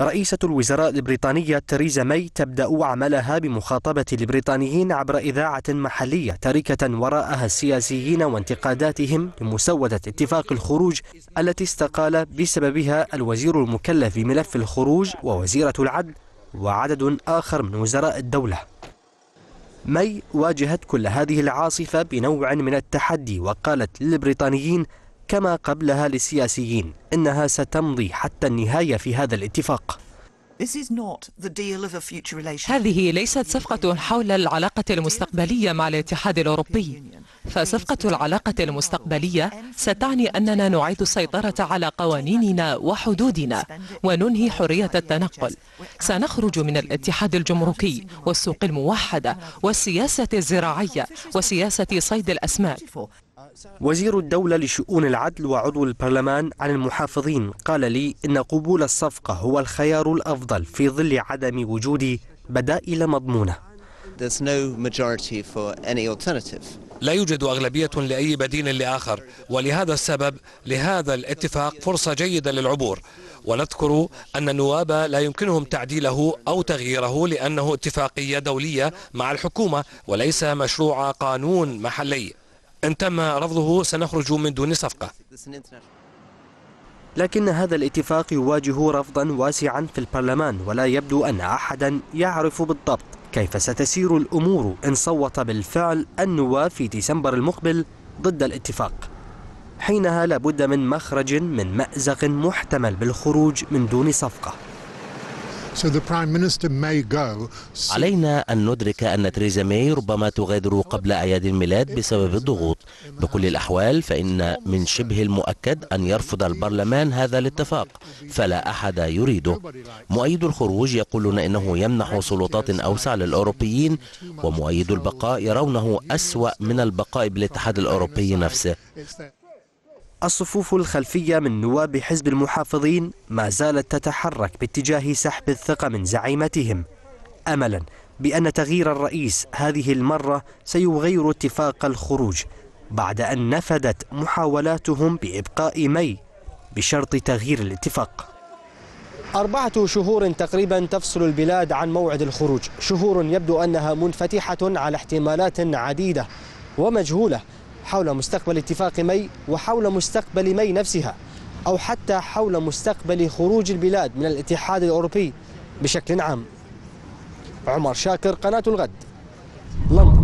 رئيسة الوزراء البريطانية تريزا ماي تبدأ عملها بمخاطبة البريطانيين عبر إذاعة محلية تاركة وراءها السياسيين وانتقاداتهم لمسودة اتفاق الخروج التي استقال بسببها الوزير المكلف بملف الخروج ووزيرة العدل وعدد آخر من وزراء الدولة ماي واجهت كل هذه العاصفة بنوع من التحدي وقالت للبريطانيين كما قبلها للسياسيين إنها ستمضي حتى النهاية في هذا الاتفاق هذه ليست صفقة حول العلاقة المستقبلية مع الاتحاد الأوروبي فصفقة العلاقة المستقبلية ستعني أننا نعيد السيطرة على قوانيننا وحدودنا وننهي حرية التنقل سنخرج من الاتحاد الجمركي والسوق الموحدة والسياسة الزراعية وسياسة صيد الأسماك وزير الدولة لشؤون العدل وعضو البرلمان عن المحافظين قال لي إن قبول الصفقة هو الخيار الأفضل في ظل عدم وجود بدائل مضمونة لا يوجد أغلبية لأي بديل لآخر ولهذا السبب لهذا الاتفاق فرصة جيدة للعبور ونذكر أن النواب لا يمكنهم تعديله أو تغييره لأنه اتفاقية دولية مع الحكومة وليس مشروع قانون محلي إن تم رفضه سنخرج من دون صفقة لكن هذا الاتفاق يواجه رفضا واسعا في البرلمان ولا يبدو أن أحدا يعرف بالضبط كيف ستسير الأمور إن صوت بالفعل النواب في ديسمبر المقبل ضد الاتفاق حينها لابد من مخرج من مأزق محتمل بالخروج من دون صفقة علينا أن ندرك أن تريزا ماي ربما تغادر قبل أعياد الميلاد بسبب الضغوط بكل الأحوال فإن من شبه المؤكد أن يرفض البرلمان هذا الاتفاق فلا أحد يريده مؤيد الخروج يقولون إنه يمنح سلطات أوسع للأوروبيين ومؤيد البقاء يرونه أسوأ من البقاء بالاتحاد الأوروبي نفسه الصفوف الخلفية من نواب حزب المحافظين ما زالت تتحرك باتجاه سحب الثقة من زعيمتهم أملا بأن تغيير الرئيس هذه المرة سيغير اتفاق الخروج بعد أن نفدت محاولاتهم بإبقاء مي بشرط تغيير الاتفاق أربعة شهور تقريبا تفصل البلاد عن موعد الخروج شهور يبدو أنها منفتحة على احتمالات عديدة ومجهولة حول مستقبل اتفاق مي وحول مستقبل مي نفسها أو حتى حول مستقبل خروج البلاد من الاتحاد الأوروبي بشكل عام عمر شاكر قناة الغد لندن